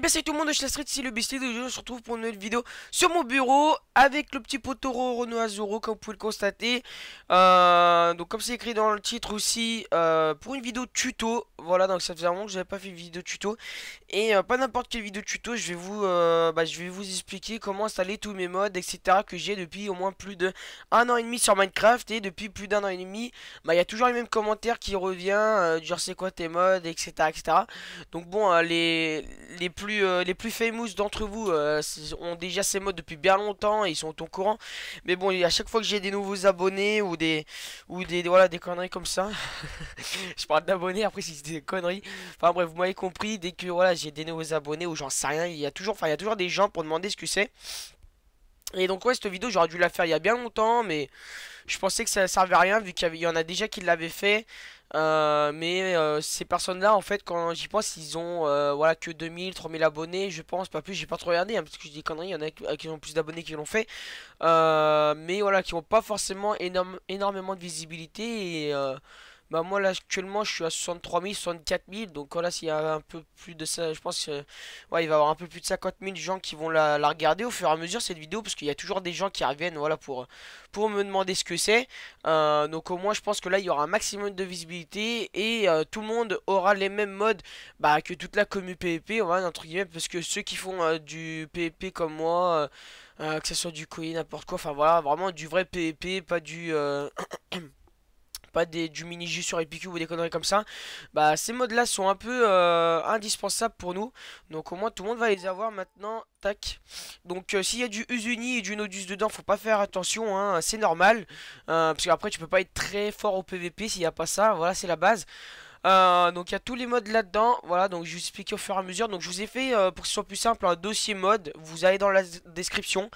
Et eh bien salut tout le monde, je la c'est le de aujourd'hui on se retrouve pour une nouvelle vidéo sur mon bureau avec le petit potoro Renault Azuro comme vous pouvez le constater. Euh, donc comme c'est écrit dans le titre aussi, euh, pour une vidéo tuto, voilà donc ça faisait un moment que j'avais pas fait de vidéo tuto. Et euh, pas n'importe quelle vidéo tuto, je vais, vous, bah, je vais vous expliquer comment installer tous mes mods etc que j'ai depuis au moins plus de un an et demi sur Minecraft. Et depuis plus d'un an et demi, bah, il y a toujours les mêmes commentaires qui revient, genre c'est quoi tes mods etc etc. Donc bon, les, les plus euh, les plus famous d'entre vous euh, ont déjà ces modes depuis bien longtemps et ils sont au courant. Mais bon, à chaque fois que j'ai des nouveaux abonnés ou des ou des voilà des conneries comme ça, je parle d'abonnés après c'est des conneries. Enfin bref, vous m'avez compris. Dès que voilà j'ai des nouveaux abonnés ou j'en sais rien, il y a toujours enfin il y a toujours des gens pour demander ce que c'est. Et donc ouais cette vidéo j'aurais dû la faire il y a bien longtemps mais je pensais que ça servait à rien vu qu'il y, en a déjà qui l'avaient fait. Euh, mais euh, ces personnes-là, en fait, quand j'y pense, ils ont euh, voilà que 2000, 3000 abonnés, je pense, pas plus. J'ai pas trop regardé hein, parce que je dis des conneries. Il y en a qui ont plus d'abonnés qui l'ont fait, mais voilà, qui ont pas forcément énormément de visibilité et bah moi là actuellement je suis à 63 000, 64 000. Donc là s'il y a un peu plus de ça, je pense que euh, ouais, il va y avoir un peu plus de 50 000 gens qui vont la, regarder au fur et à mesure cette vidéo. Parce qu'il y a toujours des gens qui reviennent voilà pour, pour me demander ce que c'est. Euh, donc au moins je pense que là il y aura un maximum de visibilité et euh, tout le monde aura les mêmes modes bah, que toute la commu PvP. Ouais, entre guillemets, parce que ceux qui font du PvP comme moi, que ce soit du coin, n'importe quoi, enfin voilà, vraiment du vrai PvP, pas du... pas des, du mini-jus sur IPQ ou des conneries comme ça, bah ces modes là sont un peu euh, indispensables pour nous. Donc au moins tout le monde va les avoir maintenant, tac. Donc euh, s'il y a du Usuni et du Nodus dedans, faut pas faire attention, hein. c'est normal. Euh, parce qu'après tu peux pas être très fort au PVP s'il y a pas ça, voilà c'est la base. Euh, donc il y a tous les modes là-dedans. Voilà, donc je vous explique au fur et à mesure. Donc je vous ai fait, euh, pour que ce soit plus simple, un dossier mode. Vous allez dans la description.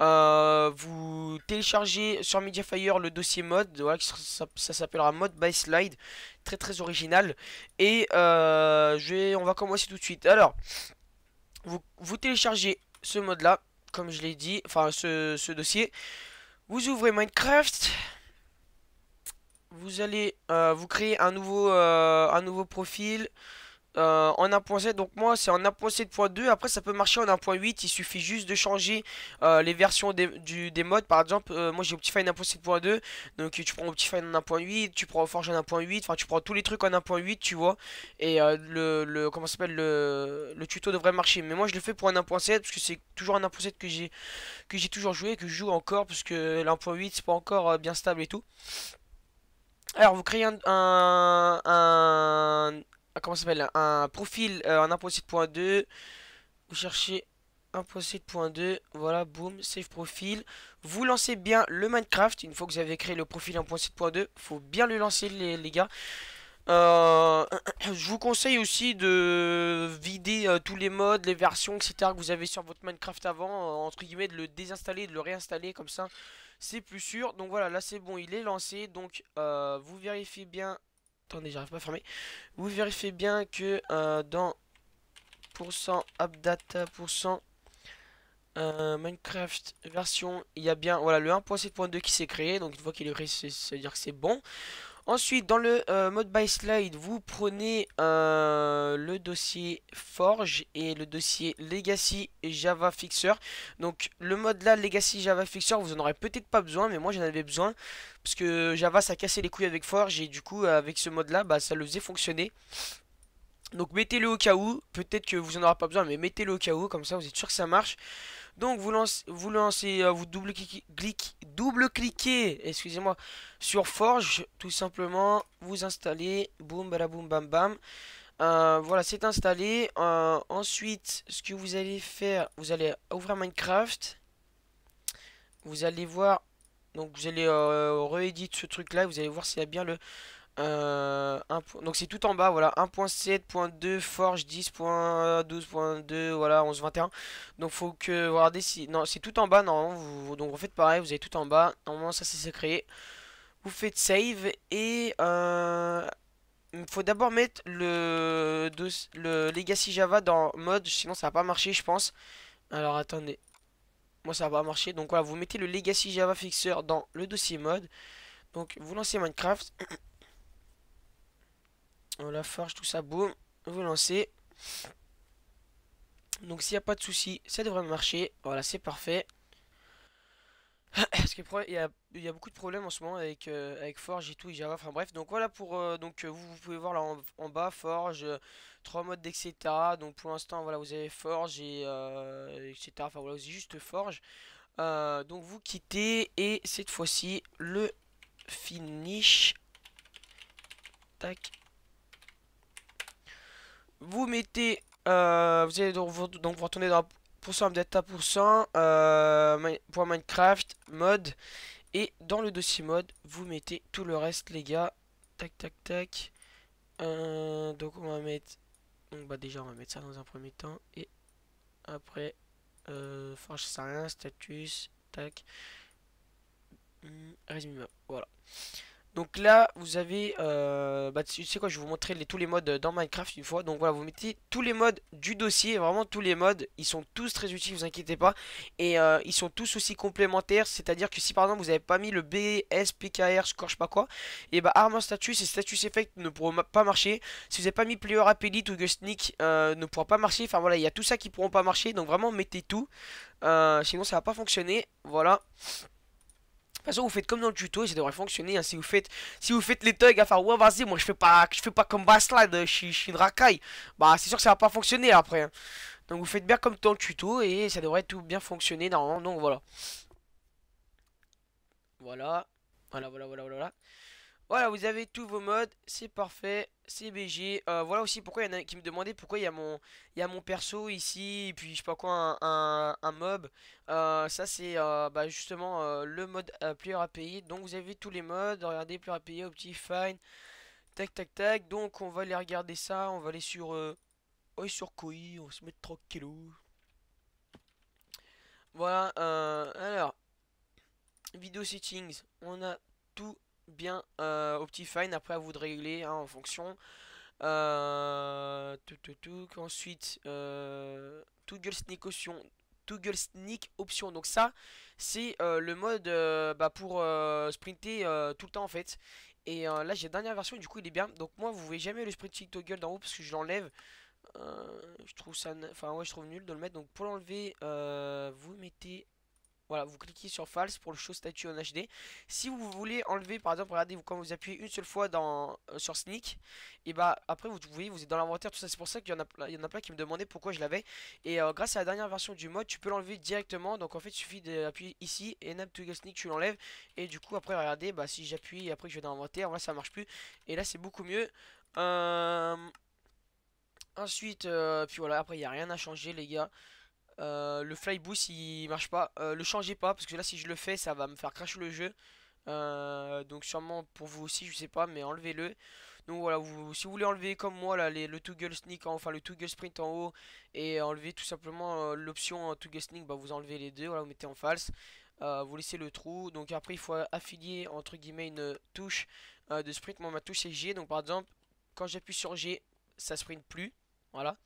Euh, vous téléchargez sur MediaFire le dossier mode. Voilà, ça, s'appellera mode by slide. Très très original. Et je vais, on va commencer tout de suite. Alors, vous, vous téléchargez ce mode là, comme je l'ai dit, enfin ce dossier. Vous ouvrez Minecraft vous allez euh, vous créer un nouveau, euh, un nouveau profil euh, en 1.7 donc moi c'est en 1.7.2 après ça peut marcher en 1.8 il suffit juste de changer les versions des, du, des modes par exemple moi j'ai Optifine 1.7.2 donc tu prends Optifine en 1.8 tu prends Forge en 1.8 enfin tu prends tous les trucs en 1.8 tu vois et le, le, comment s'appelle le, le, tuto devrait marcher mais moi je le fais pour un 1.7 parce que c'est toujours un 1.7 que j'ai que j'ai toujours joué que je joue encore parce que l'1.8 c'est pas encore bien stable et tout alors, vous créez un, comment s'appelle un profil en euh, 1.7.2 vous cherchez 1.7.2 voilà boum save profil vous lancez bien le minecraft une fois que vous avez créé le profil il faut bien le lancer les, les gars euh, je vous conseille aussi de vider euh, tous les modes, les versions, etc. que vous avez sur votre Minecraft avant, euh, entre guillemets, de le désinstaller, de le réinstaller, comme ça, c'est plus sûr. Donc voilà, là c'est bon, il est lancé, donc vous vérifiez bien... Attendez, j'arrive pas à fermer. Vous vérifiez bien que dans pourcent @data pourcent Minecraft version, il y a bien voilà le 1.7.2 qui s'est créé, donc une fois qu'il est créé, c'est-à-dire que c'est bon. Ensuite, dans le euh, mode by slide, vous prenez euh, le dossier Forge et le dossier Legacy Java Fixer. Donc, le mode là, Legacy Java Fixer, vous en aurez peut-être pas besoin, mais moi j'en avais besoin. Parce que Java, ça cassait les couilles avec Forge et du coup, avec ce mode là, bah, ça le faisait fonctionner. Donc mettez-le au cas où, peut-être que vous en aurez pas besoin, mais mettez-le au cas où, comme ça vous êtes sûr que ça marche. Donc vous lancez, vous, lancez, euh, vous double cliquez, double cliquez, excusez-moi, sur Forge, tout simplement, vous installez, boum, boum, bam, bam. Euh, voilà, c'est installé. Euh, ensuite, ce que vous allez faire, vous allez ouvrir Minecraft. Vous allez voir, donc vous allez euh, rééditer ce truc-là, vous allez voir s'il y a bien le euh, donc c'est tout en bas, voilà, 1.7.2, forge 10.12.2, voilà, 11.21. Donc faut que, regardez si, non, c'est tout en bas, non, vous... donc vous faites pareil, vous avez tout en bas, normalement ça c'est créé. Vous faites save et Il euh, faut d'abord mettre le, le legacy java dans mode, sinon ça va pas marcher je pense. Alors attendez, moi ça va pas marcher, donc voilà, vous mettez le legacy java fixer dans le dossier mode. Donc vous lancez Minecraft On la forge, tout ça, boum. Vous lancez. Donc s'il n'y a pas de souci, ça devrait marcher. Voilà, c'est parfait. Parce que il y, a, beaucoup de problèmes en ce moment avec, euh, avec Forge et tout, et enfin bref. Donc voilà pour euh, donc euh, vous, pouvez voir là en, bas Forge, trois 3 modes etc. Donc pour l'instant voilà vous avez Forge et etc. Enfin voilà juste Forge. donc vous quittez et cette fois-ci le finish. Tac vous mettez, euh, vous allez donc vous, retourner dans pourcent data pourcent pour euh, Minecraft mode et dans le dossier mode vous mettez tout le reste les gars. Tac tac tac. Euh, donc on va mettre donc bah déjà on va mettre ça dans un premier temps et après euh, ça je rien status tac hmm, résumé voilà donc là, vous avez, euh, bah, tu sais quoi, je vais vous montrer tous les modes dans Minecraft une fois. Donc voilà, vous mettez tous les modes du dossier, vraiment tous les modes. Ils sont tous très utiles, vous inquiétez pas. Et euh, ils sont tous aussi complémentaires, c'est-à-dire que si par exemple vous n'avez pas mis le BS, PKR, score, je sais pas quoi, et bah Armor Status et Status Effect ne pourront pas marcher. Si vous n'avez pas mis Player Appellate ou Gust euh, ne pourra pas marcher. Enfin voilà, il y a tout ça qui pourront pas marcher. Donc vraiment, mettez tout. sinon, ça va pas fonctionner. Voilà toute façon vous faites comme dans le tuto et ça devrait fonctionner hein. si vous faites si vous faites les thugs à faire ouais vas-y moi je fais pas je fais pas comme bas je, je euh, suis racaille bah c'est sûr que ça va pas fonctionner après hein. donc vous faites bien comme dans le tuto et ça devrait tout bien fonctionner normalement donc voilà voilà voilà voilà voilà, voilà. Voilà, vous avez tous vos modes, c'est parfait, cbg euh, voilà aussi pourquoi il y en a qui me demandaient pourquoi il y a mon, il y mon perso ici, et puis je sais pas quoi, un, mob. Euh, ça c'est euh, bah, justement le mode player API. Donc vous avez tous les modes, regardez player API, fine. tac tac tac. Donc on va aller regarder ça, on va aller sur, oui sur Koi, on va se mettre tranquille. Voilà, alors, vidéo settings, on a tout bien euh, Optifine. Après, à vous de régler hein, en fonction. Euh, tout, tout, tout. Ensuite, euh, Toggle Sneak Option. Toggle Sneak Option. Donc ça, c'est euh, le mode euh, bah, pour sprinter tout le temps en fait. Et là, j'ai la dernière version du coup, il est bien. Donc moi, vous voyez jamais le sprinting toggle d'en haut parce que je l'enlève. je trouve ça, enfin ouais, je trouve nul de le mettre. Donc pour l'enlever, vous mettez voilà, vous cliquez sur false pour le show statue en HD. Si vous voulez enlever, par exemple, regardez, quand vous appuyez une seule fois dans, euh, sur sneak, et bah après vous, vous voyez, vous êtes dans l'inventaire, tout ça. C'est pour ça qu'il y, en a, plein qui me demandaient pourquoi je l'avais. Et euh, grâce à la dernière version du mode, tu peux l'enlever directement. Donc en fait, il suffit d'appuyer ici, enable to sneak, tu l'enlèves. Et du coup, après, regardez, bah si j'appuie, après que je vais dans l'inventaire, voilà, ça marche plus. Et là, c'est beaucoup mieux. Euh, ensuite, puis voilà, après, il n'y a rien à changer, les gars. Euh, le fly boost il marche pas. Euh, le changez pas parce que là si je le fais ça va me faire cracher le jeu. Euh, donc sûrement pour vous aussi je sais pas mais enlevez-le. Donc voilà vous, si vous voulez enlever comme moi là les, le toggle sneak enfin le toggle sprint en haut et enlever tout simplement l'option toggle sneak bah vous enlevez les deux voilà vous mettez en false. vous laissez le trou donc après il faut affilier entre guillemets une touche de sprint moi ma touche c'est G donc par exemple quand j'appuie sur G ça sprint plus voilà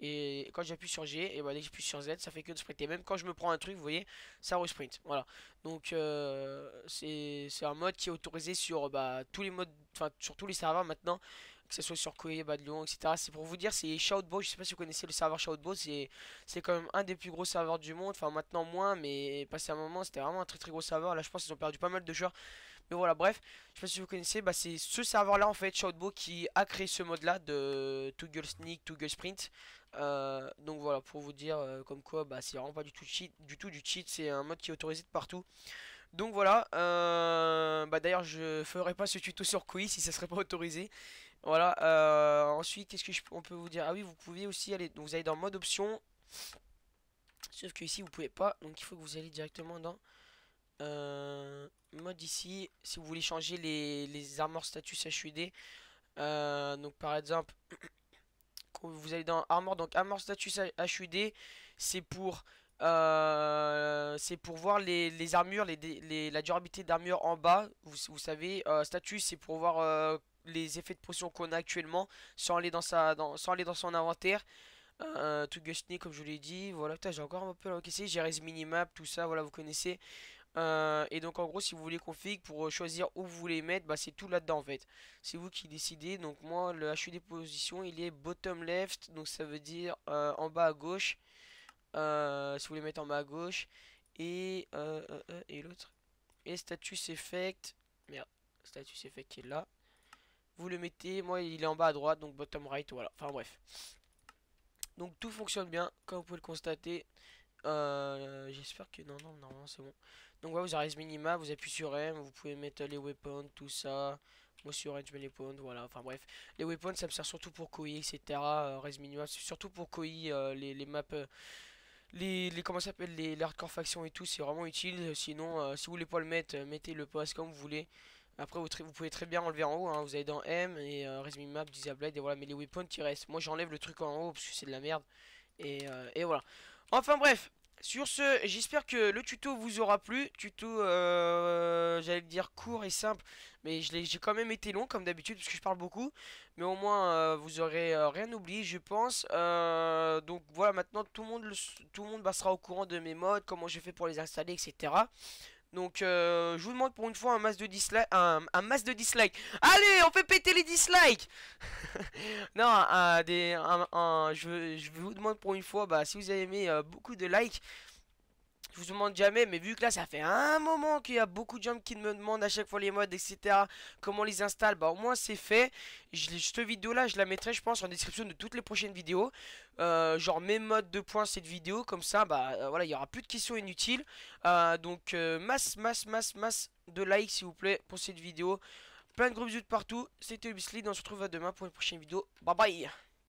et quand j'appuie sur G, et bah dès que j'appuie sur Z, ça fait que de sprinter. Même quand je me prends un truc, vous voyez, ça re-sprint, Voilà. Donc euh, c'est un mode qui est autorisé sur bah, tous les modes, enfin sur tous les serveurs maintenant, que ce soit sur Koei, Bad Lyon, etc. C'est pour vous dire, c'est Shoutbow, Je sais pas si vous connaissez le serveur Shoutbow c'est c'est quand même un des plus gros serveurs du monde. Enfin maintenant moins, mais passé un moment, c'était vraiment un très très gros serveur. Là, je pense qu'ils ont perdu pas mal de joueurs. Mais voilà, bref, je sais pas si vous connaissez, bah c'est ce serveur là en fait, Shoutbow qui a créé ce mode là de Toggle Sneak, Toggle Sprint. Euh, donc voilà, pour vous dire euh, comme quoi, bah, c'est vraiment pas du tout, cheat, du tout du cheat, c'est un mode qui est autorisé de partout. Donc voilà, euh, bah, d'ailleurs je ferai pas ce tuto sur quiz si ça serait pas autorisé. Voilà, ensuite qu'est-ce que on peut vous dire Ah oui, vous pouvez aussi aller, donc vous allez dans mode option sauf que ici vous pouvez pas, donc il faut que vous allez directement dans mode ici, si vous voulez changer les, les armors status HUD. donc par exemple... vous allez dans Armor, donc Armor Status HUD, c'est pour euh, c'est pour voir les, armures, les, les, la durabilité d'armure en bas. Vous, vous savez, euh, status, c'est pour voir euh, les effets de potion qu'on a actuellement sans aller dans, sa, sans aller dans son inventaire. tout Gustney, comme je vous l'ai dit. Voilà, j'ai encore un peu encaissé. J'ai minimap, tout ça, voilà, vous connaissez. Euh, et donc en gros si vous voulez config pour euh, choisir où vous voulez mettre bah, c'est tout là dedans en fait c'est vous qui décidez donc moi le HUD position il est bottom left donc ça veut dire euh, en bas à gauche si vous voulez mettre en bas à gauche et et l'autre et status effect merde status effect qui est là vous le mettez moi il est en bas à droite donc bottom right voilà enfin bref donc tout fonctionne bien comme vous pouvez le constater j'espère que non non non, non c'est bon donc voilà, vous avez minima, vous appuyez sur M, vous pouvez mettre euh, les weapons, tout ça. Moi sur M, je mets les points, voilà. Enfin bref, les weapons, ça me sert surtout pour Koi, etc. Euh, res minima, surtout pour Koi, euh, les, les, maps... Euh, les, comment s'appelle les, hardcore factions et tout c'est vraiment utile sinon si vous voulez pas le mettre mettez le poste comme vous voulez après, vous, pouvez très bien enlever en haut. Hein. Vous allez dans M et euh, minima, Map, et voilà. Mais les weapons, ils restent. Moi, j'enlève le truc en haut parce que c'est de la merde. et, voilà. Enfin, bref. Sur ce, j'espère que le tuto vous aura plu. Tuto, euh, j'allais dire court et simple, mais j'ai quand même été long comme d'habitude parce que je parle beaucoup. Mais au moins, euh, vous aurez euh, rien oublié, je pense. donc voilà, maintenant tout le monde, tout le monde passera au courant de mes modes, comment j'ai fait pour les installer, etc. Donc euh, je vous demande pour une fois un masse de dislike un, masse de dislike Allez on fait péter les dislikes Non je, vous demande pour une fois bah, si vous avez aimé euh, beaucoup de likes je vous demande jamais, mais vu que là ça fait un moment qu'il y a beaucoup de gens qui me demandent à chaque fois les modes, etc. Comment on les installe, bah au moins c'est fait. Je, cette vidéo là, je la mettrai je pense en description de toutes les prochaines vidéos. Euh, genre mes modes de points cette vidéo, comme ça, bah euh, voilà, il y aura plus de questions inutiles. Euh, donc masse, masse, masse, masse de likes s'il vous plaît pour cette vidéo. Plein de gros bisous de partout, c'était Ubisoft. on se retrouve à demain pour une prochaine vidéo. Bye bye